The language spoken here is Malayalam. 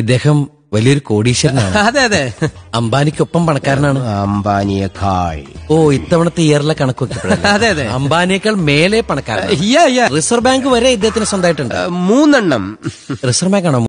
ഇദ്ദേഹം വലിയൊരു കോടീശ്വരനാണ് അതെ അതെ അംബാനിക്കൊപ്പം പണക്കാരനാണ് അംബാനിയേക്കാൾ ഓ ഇത്തവണത്തെ ഇയറിലെ കണക്കൊക്കെ അതെ അതെ അംബാനിയേക്കാൾ മേലെ പണക്കാരൻ റിസർവ് ബാങ്ക് വരെ ഇദ്ദേഹത്തിന് സ്വന്തമായിട്ടുണ്ട് മൂന്നെണ്ണം റിസർവ് ബാങ്ക് ആണോ